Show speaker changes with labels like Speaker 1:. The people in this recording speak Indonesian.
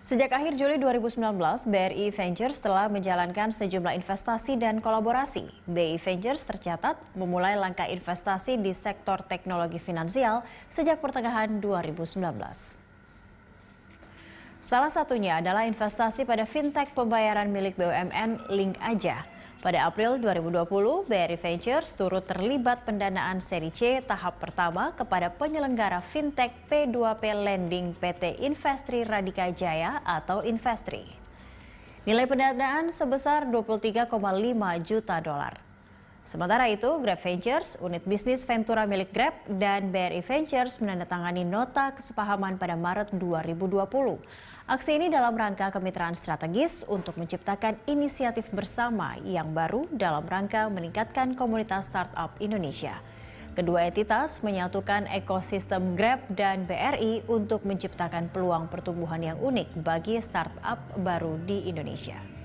Speaker 1: Sejak akhir Juli 2019, BRI Ventures telah menjalankan sejumlah investasi dan kolaborasi. BRI Ventures tercatat memulai langkah investasi di sektor teknologi finansial sejak pertengahan 2019. Salah satunya adalah investasi pada fintech pembayaran milik BUMN Link Aja. Pada April 2020, BRI Ventures turut terlibat pendanaan seri C tahap pertama kepada penyelenggara fintech P2P Lending PT Investri Radika Jaya atau Investri. Nilai pendanaan sebesar 23,5 juta dolar. Sementara itu, Grab Ventures, unit bisnis Ventura milik Grab, dan BRI Ventures menandatangani nota kesepahaman pada Maret 2020 Aksi ini dalam rangka kemitraan strategis untuk menciptakan inisiatif bersama yang baru dalam rangka meningkatkan komunitas startup Indonesia. Kedua entitas menyatukan ekosistem Grab dan BRI untuk menciptakan peluang pertumbuhan yang unik bagi startup baru di Indonesia.